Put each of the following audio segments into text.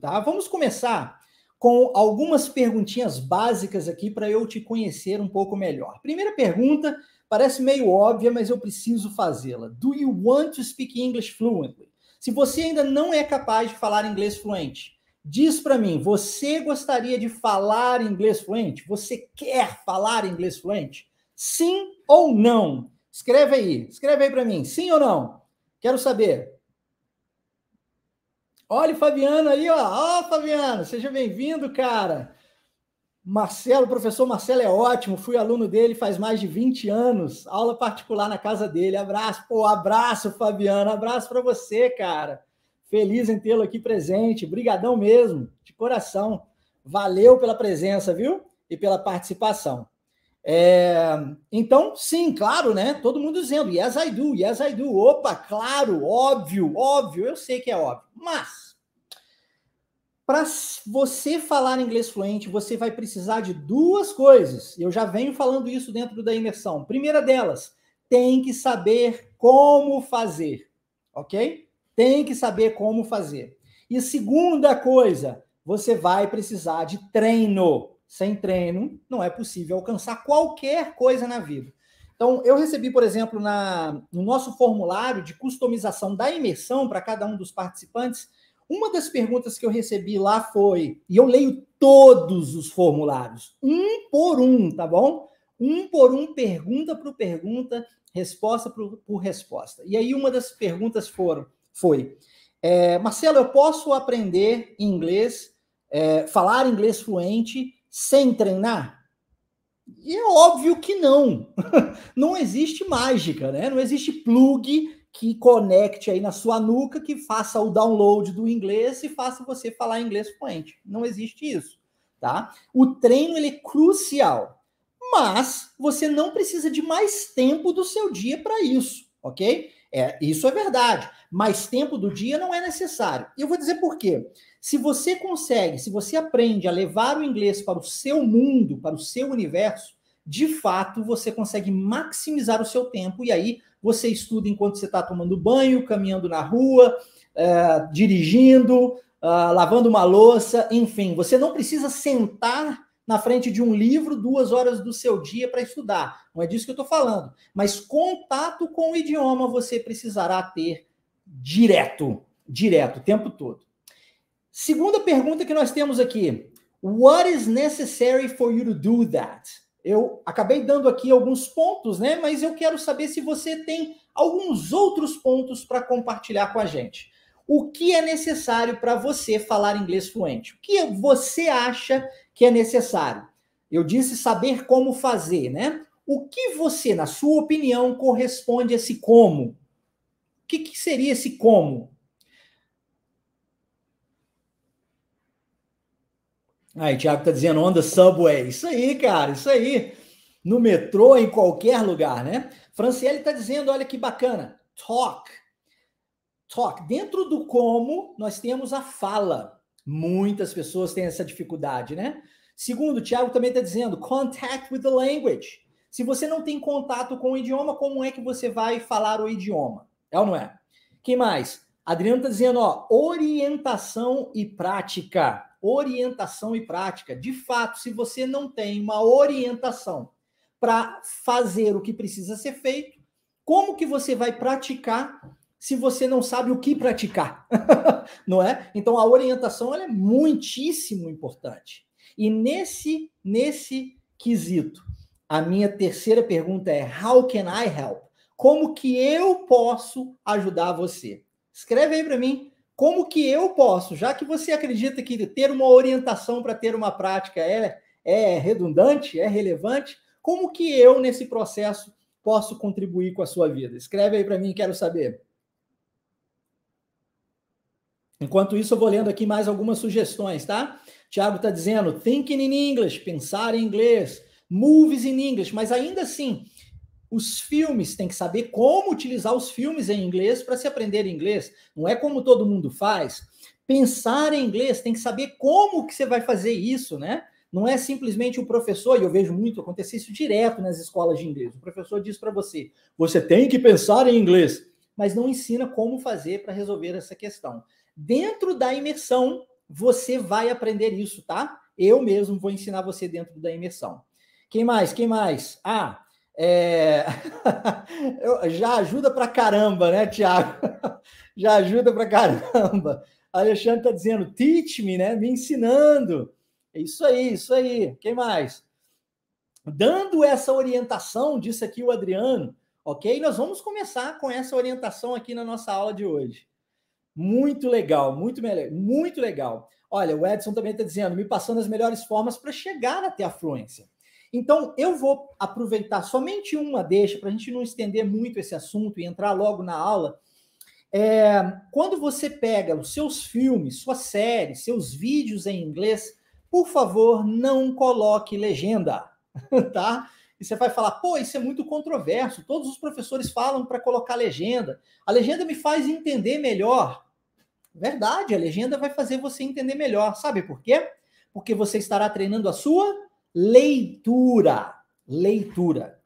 Tá? Vamos começar com algumas perguntinhas básicas aqui para eu te conhecer um pouco melhor. Primeira pergunta, parece meio óbvia, mas eu preciso fazê-la. Do you want to speak English fluently? Se você ainda não é capaz de falar inglês fluente, diz para mim, você gostaria de falar inglês fluente? Você quer falar inglês fluente? Sim ou não? Escreve aí, escreve aí para mim, sim ou não? Quero saber. Olha o Fabiano aí, ó. Ó, oh, Fabiano, seja bem-vindo, cara. Marcelo, professor Marcelo é ótimo, fui aluno dele faz mais de 20 anos, aula particular na casa dele. Abraço, pô, abraço, Fabiano, abraço para você, cara. Feliz em tê-lo aqui presente, brigadão mesmo, de coração. Valeu pela presença, viu? E pela participação. É... Então, sim, claro, né? Todo mundo dizendo, yes, I do, yes, I do. Opa, claro, óbvio, óbvio, eu sei que é óbvio. Mas, para você falar inglês fluente, você vai precisar de duas coisas. Eu já venho falando isso dentro da imersão. Primeira delas, tem que saber como fazer, ok? Tem que saber como fazer. E segunda coisa, você vai precisar de treino. Sem treino, não é possível alcançar qualquer coisa na vida. Então, eu recebi, por exemplo, na, no nosso formulário de customização da imersão para cada um dos participantes, uma das perguntas que eu recebi lá foi, e eu leio todos os formulários, um por um, tá bom? Um por um, pergunta por pergunta, resposta por, por resposta. E aí uma das perguntas foram, foi, é, Marcelo, eu posso aprender inglês, é, falar inglês fluente sem treinar? E é óbvio que não. Não existe mágica, né? Não existe plug que conecte aí na sua nuca, que faça o download do inglês e faça você falar inglês fluente. Não existe isso, tá? O treino ele é crucial, mas você não precisa de mais tempo do seu dia para isso, ok? É, isso é verdade. Mais tempo do dia não é necessário. E eu vou dizer por quê. Se você consegue, se você aprende a levar o inglês para o seu mundo, para o seu universo, de fato você consegue maximizar o seu tempo. E aí você estuda enquanto você está tomando banho, caminhando na rua, é, dirigindo, ah, lavando uma louça, enfim, você não precisa sentar na frente de um livro duas horas do seu dia para estudar. Não é disso que eu estou falando. Mas contato com o idioma você precisará ter direto, direto, o tempo todo. Segunda pergunta que nós temos aqui. What is necessary for you to do that? Eu acabei dando aqui alguns pontos, né? Mas eu quero saber se você tem alguns outros pontos para compartilhar com a gente. O que é necessário para você falar inglês fluente? O que você acha que é necessário. Eu disse saber como fazer, né? O que você, na sua opinião, corresponde a esse como? O que, que seria esse como? Aí, Tiago está tá dizendo onda subway. Isso aí, cara, isso aí. No metrô, em qualquer lugar, né? Franciele tá dizendo, olha que bacana. Talk. Talk. Dentro do como, nós temos a fala. Muitas pessoas têm essa dificuldade, né? Segundo, o Thiago também está dizendo contact with the language. Se você não tem contato com o idioma, como é que você vai falar o idioma? É ou não é? Quem mais? Adriano está dizendo, ó, orientação e prática. Orientação e prática. De fato, se você não tem uma orientação para fazer o que precisa ser feito, como que você vai praticar se você não sabe o que praticar, não é? Então a orientação é muitíssimo importante. E nesse nesse quesito, a minha terceira pergunta é how can I help? Como que eu posso ajudar você? Escreve aí para mim como que eu posso, já que você acredita que ter uma orientação para ter uma prática é, é redundante, é relevante, como que eu, nesse processo, posso contribuir com a sua vida? Escreve aí para mim, quero saber. Enquanto isso, eu vou lendo aqui mais algumas sugestões, tá? Tiago está dizendo thinking in English, pensar em inglês, movies in English, mas ainda assim, os filmes tem que saber como utilizar os filmes em inglês para se aprender inglês. Não é como todo mundo faz. Pensar em inglês tem que saber como que você vai fazer isso, né? Não é simplesmente o professor, e eu vejo muito acontecer isso direto nas escolas de inglês. O professor diz para você: você tem que pensar em inglês, mas não ensina como fazer para resolver essa questão. Dentro da imersão, você vai aprender isso, tá? Eu mesmo vou ensinar você dentro da imersão. Quem mais? Quem mais? Ah, é... já ajuda pra caramba, né, Tiago? já ajuda pra caramba. Alexandre está dizendo, teach me, né? Me ensinando. É isso aí, isso aí. Quem mais? Dando essa orientação, disse aqui o Adriano, ok? Nós vamos começar com essa orientação aqui na nossa aula de hoje. Muito legal, muito, muito legal. Olha, o Edson também está dizendo, me passando as melhores formas para chegar até a fluência. Então, eu vou aproveitar somente uma deixa, para a gente não estender muito esse assunto e entrar logo na aula. É, quando você pega os seus filmes, suas séries, seus vídeos em inglês, por favor, não coloque legenda, tá? E você vai falar, pô, isso é muito controverso. Todos os professores falam para colocar legenda. A legenda me faz entender melhor. Verdade, a legenda vai fazer você entender melhor. Sabe por quê? Porque você estará treinando a sua leitura. Leitura.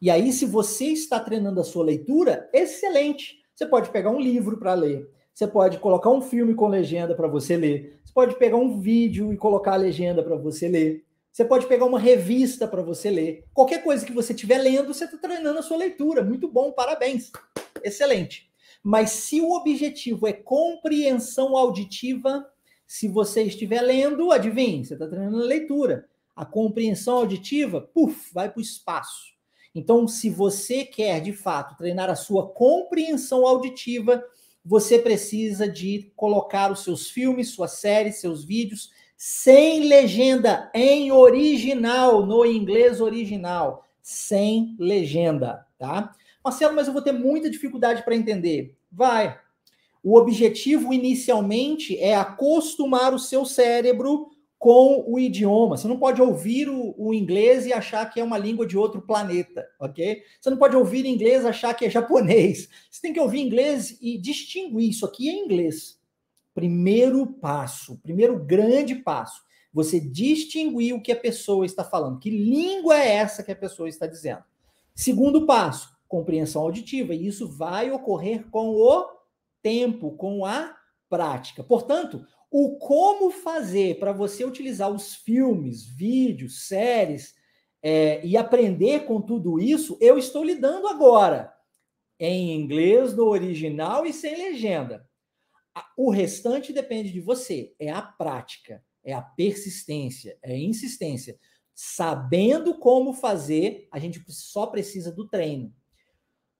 E aí, se você está treinando a sua leitura, excelente. Você pode pegar um livro para ler. Você pode colocar um filme com legenda para você ler. Você pode pegar um vídeo e colocar a legenda para você ler. Você pode pegar uma revista para você ler. Qualquer coisa que você estiver lendo, você está treinando a sua leitura. Muito bom, parabéns. Excelente. Mas se o objetivo é compreensão auditiva, se você estiver lendo, adivinhe, você está treinando a leitura. A compreensão auditiva, puf, vai para o espaço. Então, se você quer de fato treinar a sua compreensão auditiva, você precisa de colocar os seus filmes, suas séries, seus vídeos sem legenda, em original, no inglês original, sem legenda, tá? Marcelo, mas eu vou ter muita dificuldade para entender. Vai. O objetivo inicialmente é acostumar o seu cérebro com o idioma. Você não pode ouvir o, o, inglês e achar que é uma língua de outro planeta, ok? Você não pode ouvir inglês e achar que é japonês. Você tem que ouvir inglês e distinguir isso aqui é inglês. Primeiro passo, primeiro grande passo, você distinguir o que a pessoa está falando, que língua é essa que a pessoa está dizendo. Segundo passo, compreensão auditiva, e isso vai ocorrer com o tempo, com a prática. Portanto, o como fazer para você utilizar os filmes, vídeos, séries é, e aprender com tudo isso, eu estou lidando agora, em inglês, no original e sem legenda. O restante depende de você, é a prática, é a persistência, é a insistência. Sabendo como fazer, a gente só precisa do treino.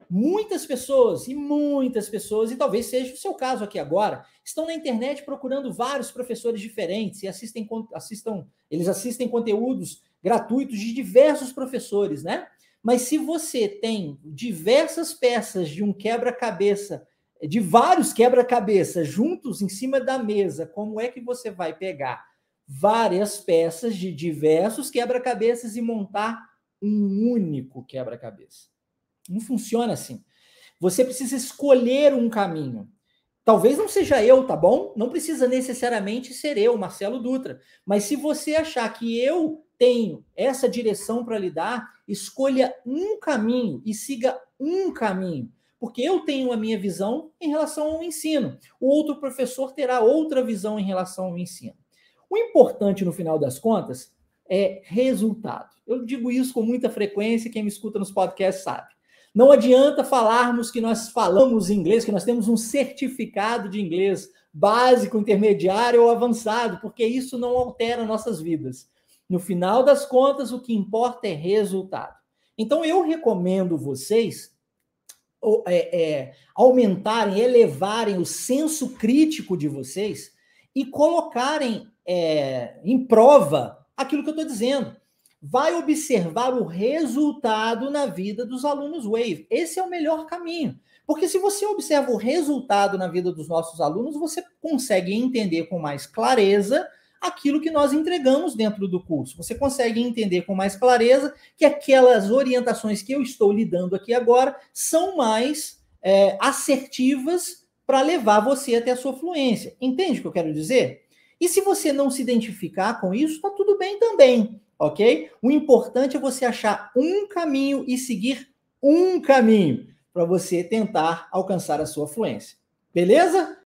Muitas pessoas, e muitas pessoas, e talvez seja o seu caso aqui agora, estão na internet procurando vários professores diferentes e assistem, assistam, eles assistem conteúdos gratuitos de diversos professores, né? Mas se você tem diversas peças de um quebra-cabeça, de vários quebra-cabeças juntos em cima da mesa, como é que você vai pegar várias peças de diversos quebra-cabeças e montar um único quebra-cabeça? Não funciona assim. Você precisa escolher um caminho. Talvez não seja eu, tá bom? Não precisa necessariamente ser eu, Marcelo Dutra. Mas se você achar que eu tenho essa direção para lidar, escolha um caminho e siga um caminho. Porque eu tenho a minha visão em relação ao ensino. O outro professor terá outra visão em relação ao ensino. O importante, no final das contas, é resultado. Eu digo isso com muita frequência, quem me escuta nos podcasts sabe. Não adianta falarmos que nós falamos inglês, que nós temos um certificado de inglês básico, intermediário ou avançado, porque isso não altera nossas vidas. No final das contas, o que importa é resultado. Então, eu recomendo vocês é, é, aumentarem, elevarem o senso crítico de vocês e colocarem é, em prova aquilo que eu estou dizendo vai observar o resultado na vida dos alunos Wave. Esse é o melhor caminho. Porque se você observa o resultado na vida dos nossos alunos, você consegue entender com mais clareza aquilo que nós entregamos dentro do curso. Você consegue entender com mais clareza que aquelas orientações que eu estou lhe dando aqui agora são mais é, assertivas para levar você até a sua fluência. Entende o que eu quero dizer? E se você não se identificar com isso, está tudo bem também ok? O importante é você achar um caminho e seguir um caminho para você tentar alcançar a sua fluência. Beleza?